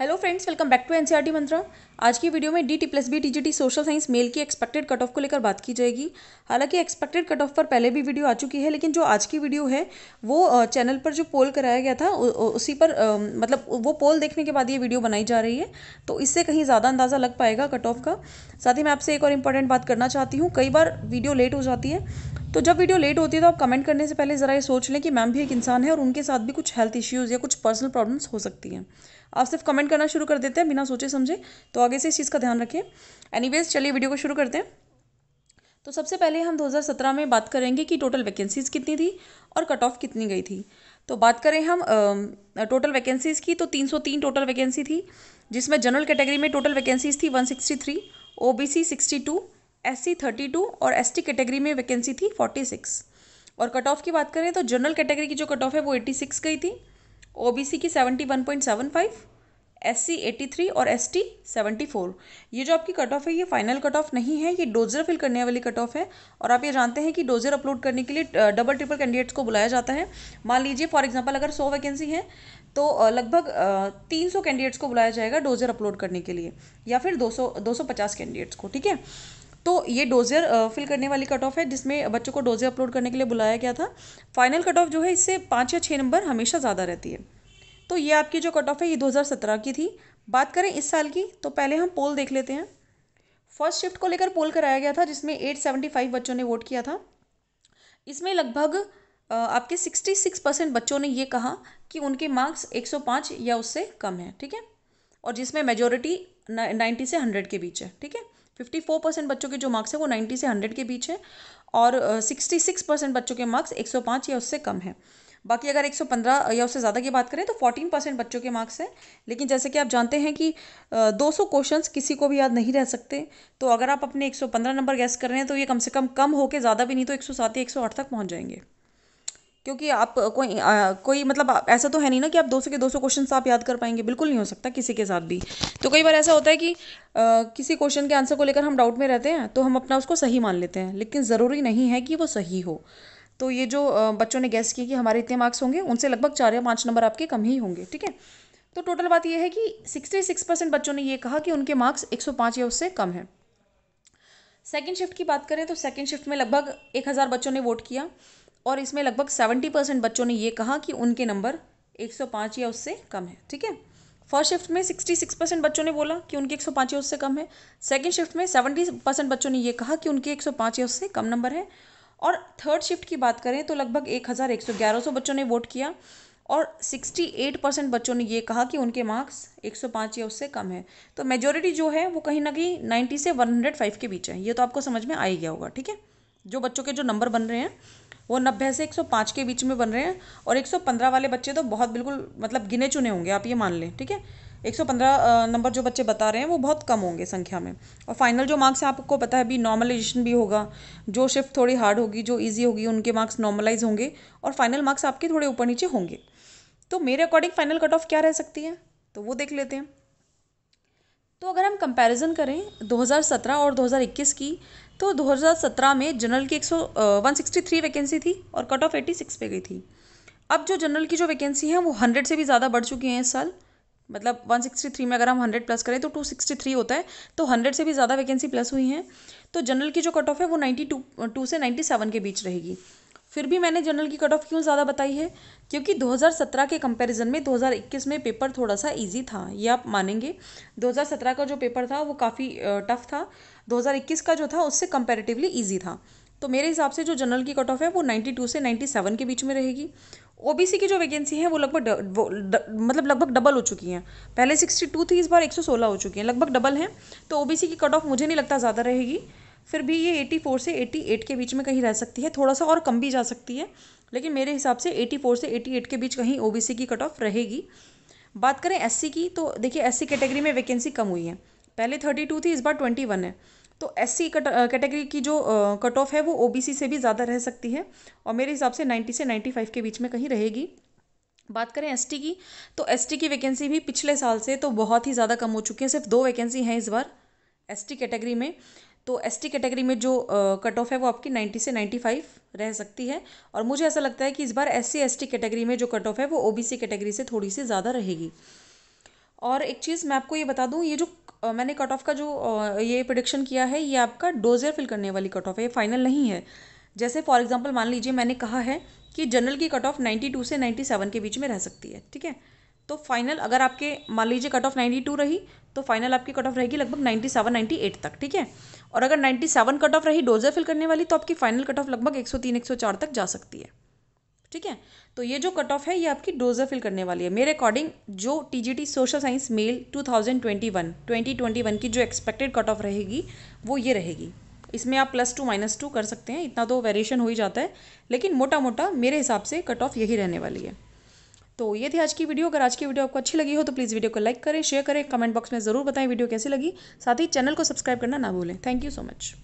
hello friends welcome back to NCERT Mantra आज की video में D T plus B T G T social science male की expected cut off को लेकर बात की जाएगी हालांकि एक्सपेक्टेड कट ऑफ पर पहले भी वीडियो आ चुकी है लेकिन जो आज की वीडियो है वो चैनल पर जो पोल कराया गया था उ, उसी पर मतलब वो पोल देखने के बाद ये वीडियो बनाई जा रही है तो इससे कहीं ज़्यादा अंदाज़ा लग पाएगा कट ऑफ का साथ ही मैं आपसे एक और इम्पॉर्टेंट बात करना चाहती हूँ कई बार वीडियो लेट हो जाती है तो जब वीडियो लेट होती है तो आप कमेंट करने से पहले ज़रा ये सोच लें कि मैम भी एक इंसान है और उनके साथ भी कुछ हेल्थ इश्यूज़ या कुछ पर्सनल प्रॉब्लम्स हो सकती हैं आप सिर्फ कमेंट करना शुरू कर देते हैं बिना सोचे समझे तो आगे से इस चीज़ का ध्यान रखें एनीवेज चलिए वीडियो को शुरू करते हैं तो सबसे पहले हम 2017 में बात करेंगे कि टोटल वैकेंसीज़ कितनी थी और कट ऑफ कितनी गई थी तो बात करें हम टोटल वैकेंसीज़ की तो 303 टोटल वैकेंसी थी जिसमें जनरल कैटेगरी में टोटल वैकेंसीज़ थी 163 OBC 62 S C thirty two और एस टी कैटेगरी में वैकेंसी थी फोर्टी सिक्स और कट ऑफ की बात करें तो जनरल कैटेगरी की जो कट ऑफ है वो एट्टी सिक्स गई थी ओ बी सी की seventy one point seven five S C eighty three और एस टी सेवेंटी फोर ये जो आपकी कट ऑफ है ये फाइनल कट ऑफ नहीं है ये डोजर फिल करने वाली कट ऑफ है और आप ये जानते हैं कि डोजर अपलोड करने के लिए डबल ट्रिपल कैंडिडेट्स को बुलाया जाता है मान लीजिए फॉर एग्जांपल अगर सौ वैकेंसी है तो लगभग तीन सौ कैंडिडेट्स को बुलाया जाएगा डोजर अपलोड करने के लिए या फिर दो सौ दो सौ पचास कैंडिडेट्स को ठीक है तो ये डोजियर फिल करने वाली कट ऑफ है जिसमें बच्चों को डोजियर अपलोड करने के लिए बुलाया गया था फाइनल कट ऑफ जो है इससे पाँच या छः नंबर हमेशा ज़्यादा रहती है तो ये आपकी जो कट ऑफ है ये 2017 की थी बात करें इस साल की तो पहले हम पोल देख लेते हैं फर्स्ट शिफ्ट को लेकर पोल कराया गया था जिसमें 875 बच्चों ने वोट किया था इसमें लगभग आपके 66 परसेंट बच्चों ने ये कहा कि उनके मार्क्स 105 या उससे कम है ठीक है और जिसमें मेजोरिटी 90 से 100 के बीच है ठीक है फिफ्टी फोर परसेंट बच्चों के जो मार्क्स है वो नाइन्टी से हंड्रेड के बीच है और सिक्सटी सिक्स परसेंट बच्चों के मार्क्स एक सौ पाँच या उससे कम है बाकी अगर 115 या उससे ज़्यादा की बात करें तो 14 परसेंट बच्चों के मार्क्स हैं लेकिन जैसे कि आप जानते हैं कि 200 क्वेश्चन किसी को भी याद नहीं रह सकते तो अगर आप अपने 115 नंबर गैस कर रहे हैं तो ये कम से कम कम होकर ज़्यादा भी नहीं तो एक या आठ तक पहुँच जाएंगे क्योंकि आप कोई आ, कोई मतलब ऐसा तो है नहीं ना कि आप दो सौ के दो सौ क्वेश्चन आप याद कर पाएंगे बिल्कुल नहीं हो सकता किसी के साथ भी तो कई बार ऐसा होता है कि आ, किसी क्वेश्चन के आंसर को लेकर हम डाउट में रहते हैं तो हम अपना उसको सही मान लेते हैं लेकिन ज़रूरी नहीं है कि वो सही हो तो ये जो बच्चों ने गैस किए कि हमारे इतने मार्क्स होंगे उनसे लगभग चार या पाँच नंबर आपके कम ही होंगे ठीक है तो टोटल बात यह है कि सिक्स परसेंट बच्चों ने ये कहा कि उनके मार्क्स पाँच या उससे कम है सेकेंड शिफ्ट की बात करें तो सेकेंड शिफ्ट में लगभग हज़ार बच्चों ने वोट किया और इसमें लगभग सेवेंटी परसेंट बच्चों ने ये कहा कि उनके नंबर एक सौ पाँच या उससे कम है ठीक है फर्स्ट शिफ्ट में सिक्सटी सिक्स परसेंट बच्चों ने बोला कि उनके एक सौ पाँच या उससे कम है सेकेंड शिफ्ट में सेवेंटी परसेंट बच्चों ने ये कहा कि उनके एक सौ पाँच या उससे कम नंबर है और थर्ड शिफ्ट की बात करें तो लगभग एक हज़ार एक सौ ग्यारह सौ बच्चों ने वोट किया और सिक्सटी एट परसेंट बच्चों ने ये कहा कि उनके मार्क्स एक सौ पाँच या उससे कम है तो मेजोरिटी जो है वो कहीं ना कहीं नाइन्टी से वन हंड्रेड फाइव के बीच है ये तो आपको समझ में आ ही गया होगा ठीक है जो बच्चों के जो नंबर बन रहे हैं वो नब्बे से 105 के बीच में बन रहे हैं और 115 वाले बच्चे तो बहुत बिल्कुल मतलब गिने चुने होंगे आप ये मान लें ठीक है 115 नंबर जो बच्चे बता रहे हैं वो बहुत कम होंगे संख्या में और फाइनल जो मार्क्स आपको पता है भी नॉर्मलाइजेशन भी होगा जो शिफ्ट थोड़ी हार्ड होगी जो ईजी होगी उनके मार्क्स नॉर्मलाइज होंगे और फाइनल मार्क्स आपके थोड़े ऊपर नीचे होंगे तो मेरे अकॉर्डिंग फाइनल कट ऑफ क्या रह सकती है तो वो देख लेते हैं तो अगर हम कंपैरिजन करें 2017 और 2021 की तो 2017 में जनरल की एक सौ वैकेंसी थी और कट ऑफ 86 पे गई थी अब जो जनरल की जो वैकेंसी है वो 100 से भी ज़्यादा बढ़ चुकी हैं इस साल मतलब 163 में अगर हम 100 प्लस करें तो 263 होता है तो 100 से भी ज़्यादा वैकेंसी प्लस हुई हैं तो जनरल की जो कट ऑफ है वो 92 टू से 97 के बीच रहेगी फिर भी मैंने जनरल की कट ऑफ क्यों ज़्यादा बताई है क्योंकि 2017 के कंपैरिजन में 2021 में पेपर थोड़ा सा इजी था ये आप मानेंगे 2017 का जो पेपर था वो काफ़ी टफ था 2021 का जो था उससे कंपैरेटिवली इजी था तो मेरे हिसाब से जो जनरल की कट ऑफ है वो 92 से 97 के बीच में रहेगी ओबीसी की जो वैकेंसी है वो लगभग मतलब लगभग डबल हो चुकी हैं पहले 62 थी इस बार 116 हो चुकी हैं लगभग डबल हैं तो ओबीसी की कट ऑफ मुझे नहीं लगता ज़्यादा रहेगी फिर भी ये एटी फोर से एटी एट के बीच में कहीं रह सकती है थोड़ा सा और कम भी जा सकती है लेकिन मेरे हिसाब से एटी फोर से एटी एट के बीच कहीं ओ बी सी की कट ऑफ रहेगी बात करें एस सी की तो देखिए एस सी कैटेगरी में वैकेंसी कम हुई है पहले थर्टी टू थी इस बार ट्वेंटी वन है तो एस सी कैटेगरी की जो कट ऑफ है वो ओ बी सी से भी ज़्यादा रह सकती है और मेरे हिसाब से नाइन्टी से नाइन्टी फाइव के बीच में कहीं रहेगी बात करें एस टी की तो एस टी की वैकेंसी भी पिछले साल से तो बहुत ही ज़्यादा कम हो चुकी है सिर्फ दो वैकेंसी हैं इस बार एस टी कैटेगरी में तो एस टी कैटेगरी में जो कट ऑफ है वो आपकी 90 से 95 रह सकती है और मुझे ऐसा लगता है कि इस बार S C S T category में जो कट ऑफ है वो ओबीसी कैटेगरी से थोड़ी सी ज़्यादा रहेगी और एक चीज़ मैं आपको ये बता दूँ ये जो आ, मैंने कट ऑफ का जो आ, ये प्रोडिक्शन किया है ये आपका डोजर फिल करने वाली कट ऑफ है ये फाइनल नहीं है जैसे फॉर एग्जाम्पल मान लीजिए मैंने कहा है कि जनरल की कट ऑफ टू से सेवन के बीच में रह सकती है ठीक है तो फाइनल अगर आपके मान लीजिए कट ऑफ टू रही तो फाइनल आपकी कट ऑफ रहेगी लगभग नाइन्टी एट तक ठीक है और अगर 97 कट ऑफ रही डोजर फिल करने वाली तो आपकी फाइनल कट ऑफ लगभग 103 104 तक जा सकती है ठीक है तो ये जो कट ऑफ है ये आपकी डोजर फिल करने वाली है मेरे अकॉर्डिंग जो टी सोशल साइंस मेल 2021 2021 की जो एक्सपेक्टेड कट ऑफ रहेगी वो ये रहेगी इसमें आप प्लस टू माइनस टू कर सकते हैं इतना तो वेरिएशन हो ही जाता है लेकिन मोटा मोटा मेरे हिसाब से कट ऑफ यही रहने वाली है तो ये थी आज की वीडियो अगर आज की वीडियो आपको अच्छी लगी हो तो प्लीज़ वीडियो को लाइक करें शेयर करें कमेंट बॉक्स में ज़रूर बताएं वीडियो कैसी लगी साथ ही चैनल को सब्सक्राइब करना ना भूलें थैंक यू सो मच